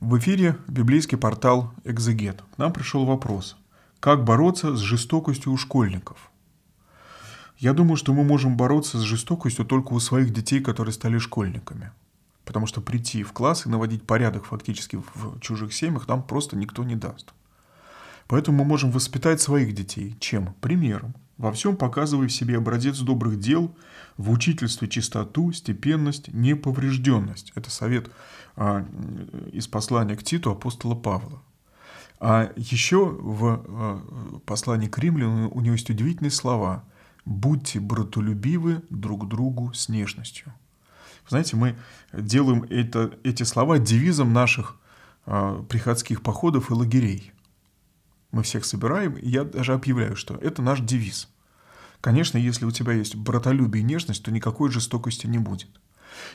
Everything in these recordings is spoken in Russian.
В эфире библейский портал «Экзегет». К нам пришел вопрос. Как бороться с жестокостью у школьников? Я думаю, что мы можем бороться с жестокостью только у своих детей, которые стали школьниками. Потому что прийти в класс и наводить порядок фактически в чужих семьях нам просто никто не даст. Поэтому мы можем воспитать своих детей. Чем? Примером. Во всем показывай в себе образец добрых дел, в учительстве чистоту, степенность, неповрежденность. Это совет а, э, из послания к Титу апостола Павла. А еще в а, послании к римлянам у него есть удивительные слова «Будьте братолюбивы друг другу с нежностью». Знаете, мы делаем это, эти слова девизом наших а, приходских походов и лагерей – мы всех собираем, и я даже объявляю, что это наш девиз. Конечно, если у тебя есть братолюбие и нежность, то никакой жестокости не будет.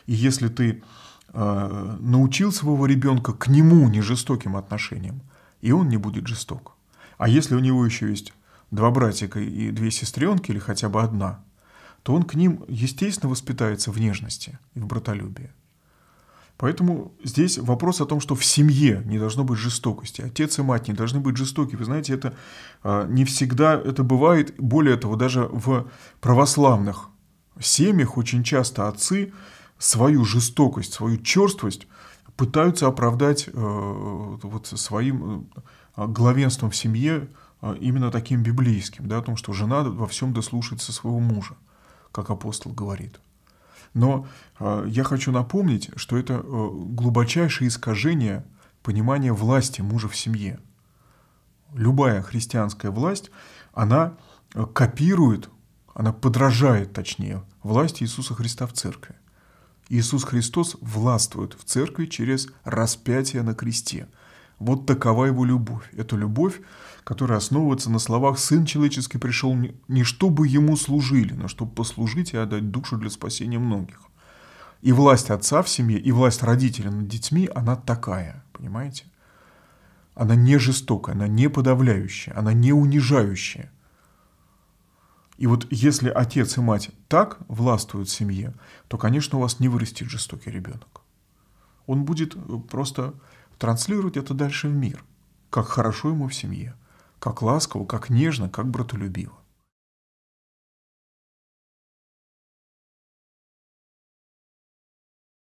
И если ты э, научил своего ребенка к нему нежестоким отношениям, и он не будет жесток. А если у него еще есть два братика и две сестренки, или хотя бы одна, то он к ним, естественно, воспитается в нежности и в братолюбии. Поэтому здесь вопрос о том, что в семье не должно быть жестокости. Отец и мать не должны быть жестоки. Вы знаете, это а, не всегда это бывает. Более того, даже в православных семьях очень часто отцы свою жестокость, свою черствость пытаются оправдать э, вот своим э, главенством в семье э, именно таким библейским, да, о том, что жена во всем дослушается своего мужа, как апостол говорит. Но а, я хочу напомнить, что это э, глубочайшее искажение понимания власти мужа в семье. Любая христианская власть, она э, копирует, она подражает, точнее, власти Иисуса Христа в церкви. Иисус Христос властвует в церкви через распятие на кресте – вот такова его любовь. Это любовь, которая основывается на словах «Сын человеческий пришел не чтобы ему служили, но чтобы послужить и отдать душу для спасения многих». И власть отца в семье, и власть родителя над детьми, она такая, понимаете? Она не жестокая, она не подавляющая, она не унижающая. И вот если отец и мать так властвуют в семье, то, конечно, у вас не вырастет жестокий ребенок. Он будет просто транслировать это дальше в мир, как хорошо ему в семье, как ласково, как нежно, как братолюбиво.